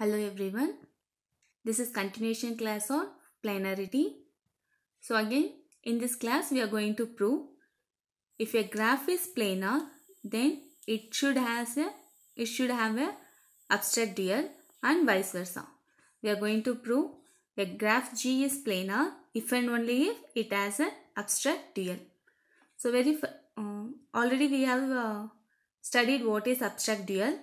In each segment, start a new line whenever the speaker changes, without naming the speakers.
Hello everyone. This is continuation class on planarity. So again in this class we are going to prove if a graph is planar then it should has a it should have a abstract dual and vice versa. We are going to prove a graph G is planar if and only if it has an abstract dual. So very if um, already we have uh, studied what is abstract dual?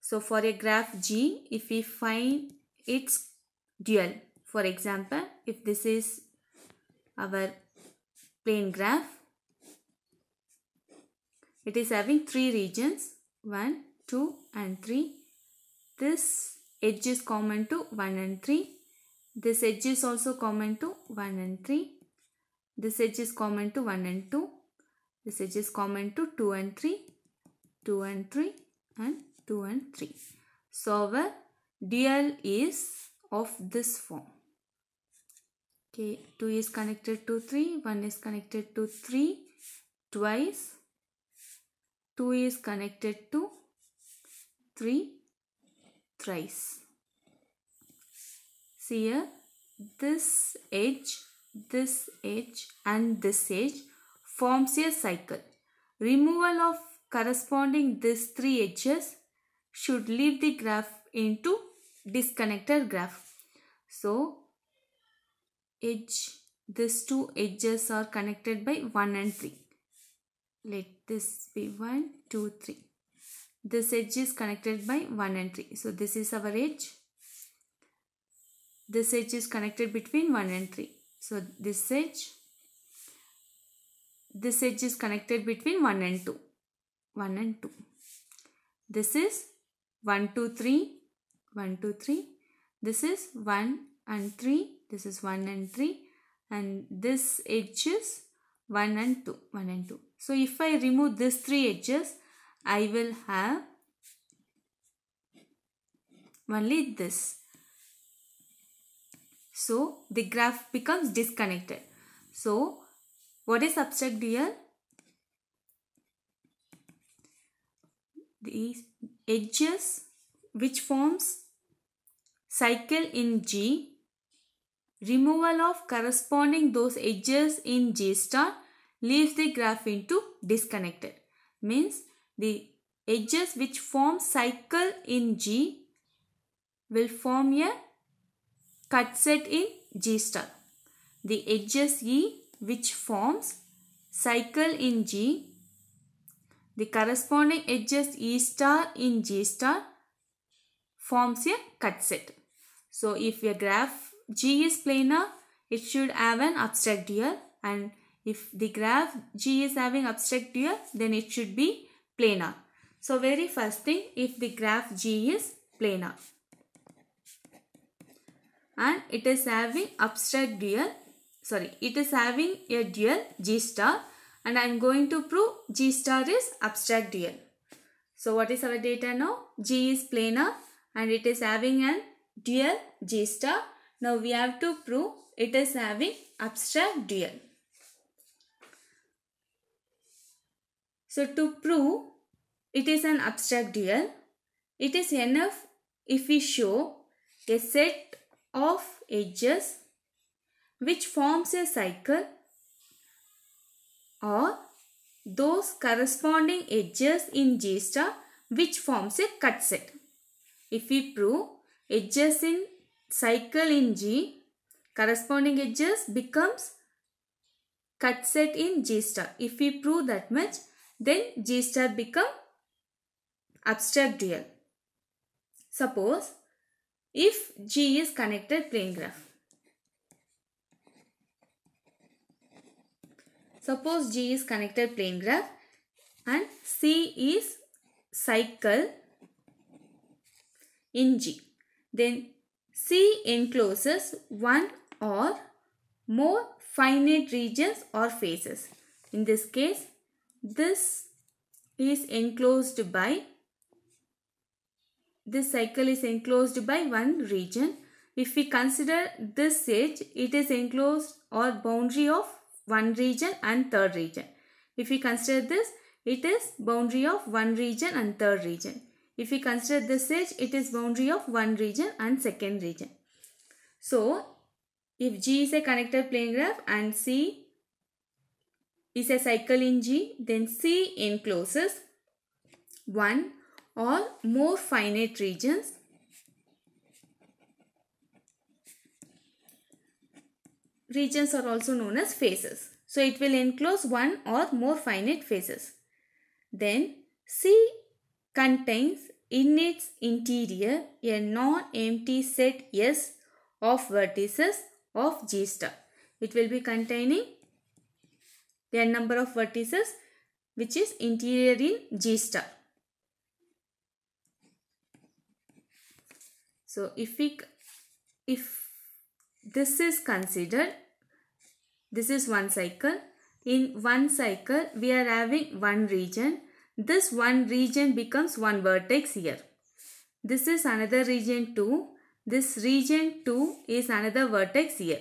So for a graph G, if we find its dual, for example, if this is our plane graph, it is having three regions, 1, 2 and 3. This edge is common to 1 and 3. This edge is also common to 1 and 3. This edge is common to 1 and 2. This edge is common to 2 and 3, 2 and 3 and 2 and 3. So our DL is of this form. Okay, 2 is connected to 3, 1 is connected to 3 twice, 2 is connected to 3 thrice. See here, this edge, this edge and this edge forms a cycle. Removal of corresponding these three edges should lead the graph into disconnected graph. So edge, these two edges are connected by 1 and 3. Let this be 1, 2, 3. This edge is connected by 1 and 3. So this is our edge. This edge is connected between 1 and 3. So this edge, this edge is connected between 1 and 2. 1 and 2. This is 1, 2, 3, 1, 2, 3. This is 1 and 3. This is 1 and 3. And this edge is 1 and 2, 1 and 2. So if I remove these three edges, I will have only this. So the graph becomes disconnected. So what is abstract here? These edges which forms cycle in G, removal of corresponding those edges in G star leaves the graph into disconnected. Means the edges which form cycle in G will form a cut set in G star. The edges E which forms cycle in G the corresponding edges E star in G star forms a cut set. So if your graph G is planar, it should have an abstract dual, and if the graph G is having abstract dual, then it should be planar. So very first thing, if the graph G is planar and it is having abstract dual, sorry, it is having a dual G star and I am going to prove G star is abstract dual. So what is our data now? G is planar and it is having an dual G star. Now we have to prove it is having abstract dual. So to prove it is an abstract dual, it is enough if we show a set of edges which forms a cycle or those corresponding edges in J star which forms a cut set. If we prove edges in cycle in G, corresponding edges becomes cut set in J star. If we prove that much, then J star become abstract dual. Suppose if G is connected plane graph. Suppose G is connected plane graph and C is cycle in G. Then C encloses one or more finite regions or faces. In this case, this is enclosed by this cycle is enclosed by one region. If we consider this edge, it is enclosed or boundary of one region and third region. If we consider this, it is boundary of one region and third region. If we consider this edge, it is boundary of one region and second region. So, if G is a connected plane graph and C is a cycle in G, then C encloses one or more finite regions regions are also known as phases. So it will enclose one or more finite phases. Then C contains in its interior a non-empty set S of vertices of G star. It will be containing their number of vertices which is interior in G star. So if we if this is considered this is one cycle in one cycle we are having one region this one region becomes one vertex here this is another region 2 this region 2 is another vertex here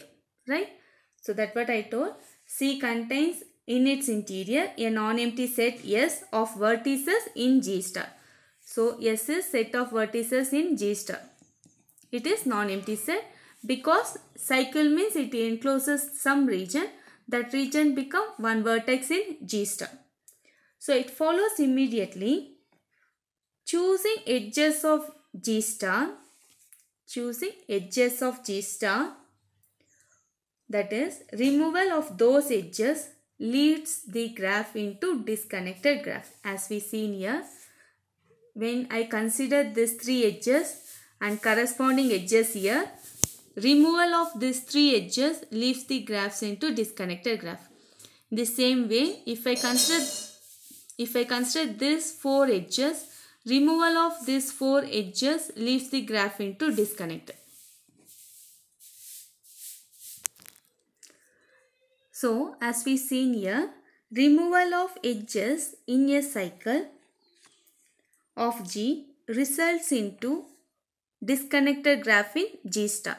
right so that what i told c contains in its interior a non-empty set s of vertices in g star so s is set of vertices in g star it is non-empty set because cycle means it encloses some region that region become one vertex in G star. So it follows immediately choosing edges of G star choosing edges of G star that is removal of those edges leads the graph into disconnected graph as we seen here when I consider these three edges and corresponding edges here Removal of these three edges leaves the graphs into disconnected graph. The same way, if I consider if I consider these four edges, removal of these four edges leaves the graph into disconnected. So, as we seen here, removal of edges in a cycle of G results into disconnected graph in G star.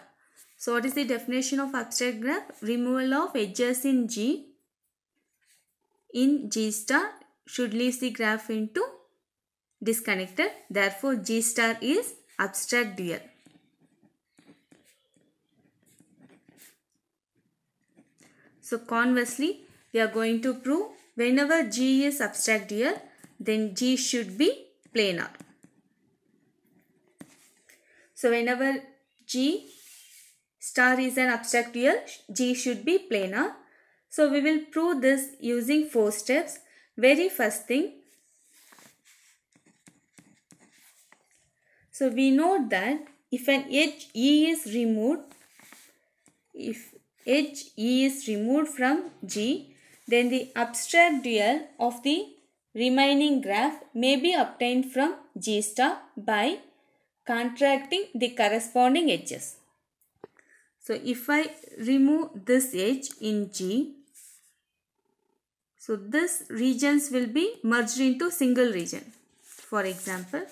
So what is the definition of abstract graph? Removal of edges in G in G star should leave the graph into disconnected. Therefore G star is abstract dual. So conversely we are going to prove whenever G is abstract dual then G should be planar. So whenever G Star is an abstract real. G should be planar. So we will prove this using four steps. Very first thing. So we know that if an edge E is removed, if edge E is removed from G, then the abstract dual of the remaining graph may be obtained from G star by contracting the corresponding edges. So if I remove this edge in G, so this regions will be merged into single region. For example,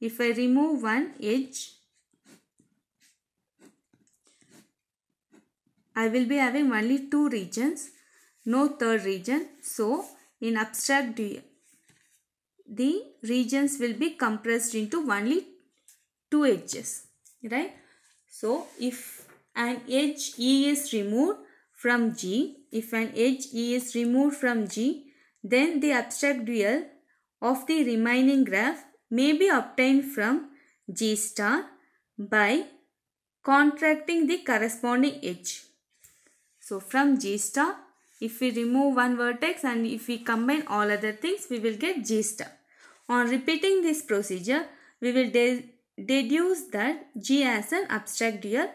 if I remove one edge, I will be having only two regions, no third region. So in abstract the regions will be compressed into only two edges, right? So if an edge E is removed from G, if an edge E is removed from G, then the abstract dual of the remaining graph may be obtained from G star by contracting the corresponding edge. So from G star, if we remove one vertex and if we combine all other things, we will get G star. On repeating this procedure, we will de deduce that G as an abstract dual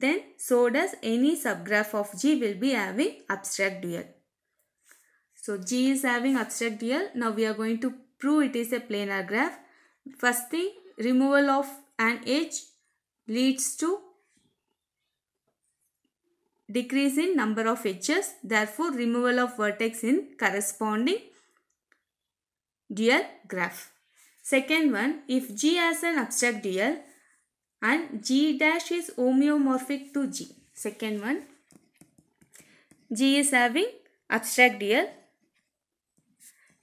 then so does any subgraph of G will be having abstract dual. So G is having abstract dual. Now we are going to prove it is a planar graph. First thing, removal of an edge leads to decrease in number of edges. Therefore, removal of vertex in corresponding dual graph. Second one, if G has an abstract dual, and G dash is homeomorphic to G. Second one, G is having abstract DL.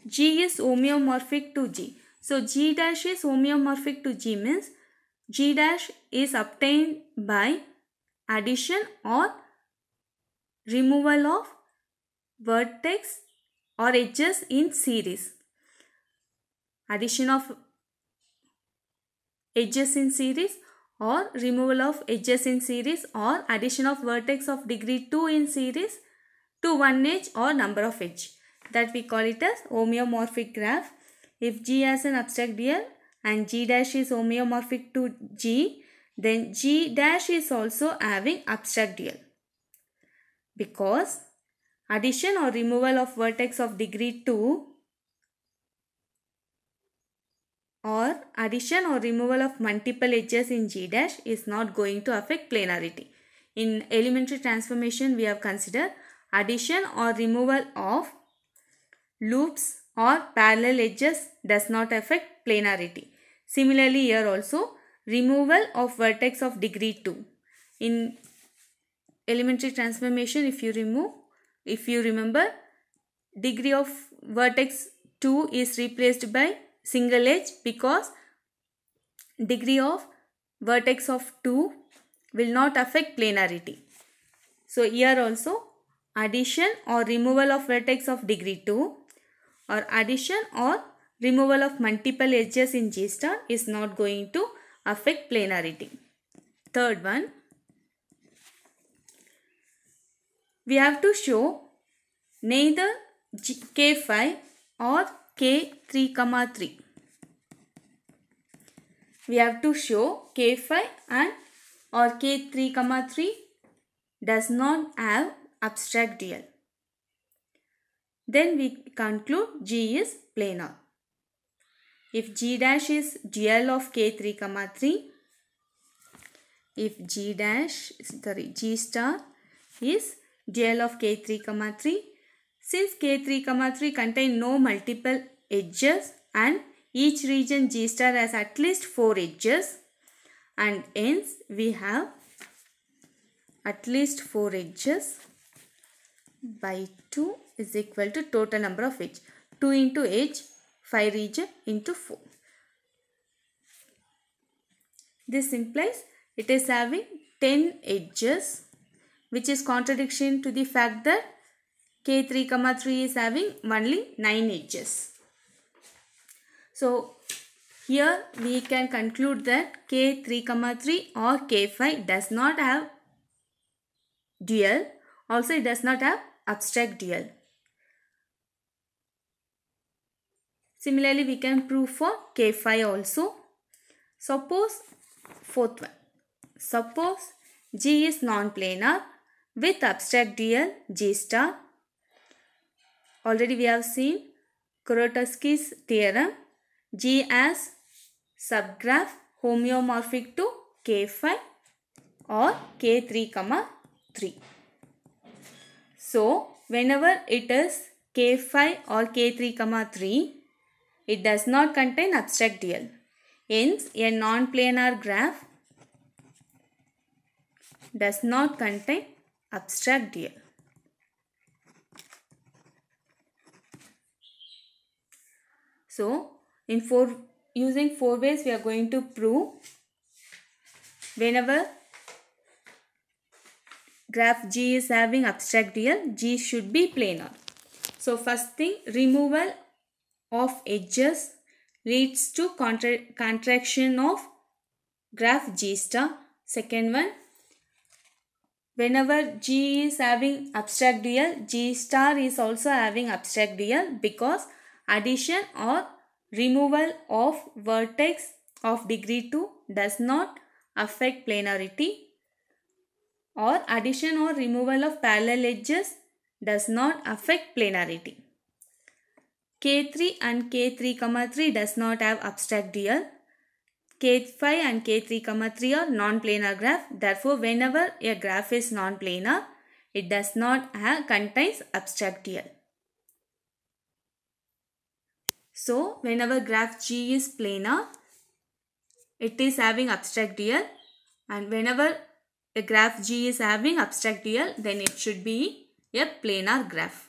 G is homeomorphic to G. So G dash is homeomorphic to G means G dash is obtained by addition or removal of vertex or edges in series. Addition of edges in series or removal of edges in series or addition of vertex of degree 2 in series to one edge or number of edge. That we call it as homeomorphic graph. If G has an abstract deal and G dash is homeomorphic to G, then G dash is also having abstract deal Because addition or removal of vertex of degree 2 or addition or removal of multiple edges in G dash is not going to affect planarity. In elementary transformation, we have considered addition or removal of loops or parallel edges does not affect planarity. Similarly, here also removal of vertex of degree 2. In elementary transformation, if you remove, if you remember, degree of vertex 2 is replaced by single edge because degree of vertex of 2 will not affect planarity. So here also addition or removal of vertex of degree 2 or addition or removal of multiple edges in G star is not going to affect planarity. Third one, we have to show neither K K5 or k 3 comma 3. We have to show k5 and or k3 comma 3 does not have abstract dual. Then we conclude G is planar. If G dash is dual of K3 comma 3, if G dash sorry G star is dual of K3 comma 3, since K3,3 contain no multiple edges and each region G star has at least 4 edges and hence we have at least 4 edges by 2 is equal to total number of edge 2 into edge 5 region into 4. This implies it is having 10 edges which is contradiction to the fact that K3, comma 3 is having only 9 edges. So here we can conclude that K3, comma 3 or K5 does not have dual. Also it does not have abstract dual. Similarly, we can prove for K5 also. Suppose, fourth one. Suppose G is non-planar with abstract dual G star Already we have seen Kurotasky's theorem. G as subgraph homeomorphic to K5 or K3, comma 3. So, whenever it is K5 or K3, comma 3, it does not contain abstract dual. Hence, a non-planar graph does not contain abstract dual. So, in four using four ways we are going to prove whenever graph G is having abstract real, G should be planar. So, first thing removal of edges leads to contra contraction of graph G star. Second one, whenever G is having abstract real, G star is also having abstract real because addition or removal of vertex of degree 2 does not affect planarity or addition or removal of parallel edges does not affect planarity. K3 and K3,3 does not have abstract dual. K5 and K3,3 are non-planar graph. Therefore, whenever a graph is non-planar, it does not have, contains abstract dual. So whenever graph G is planar, it is having abstract dual, and whenever a graph G is having abstract dual, then it should be a planar graph.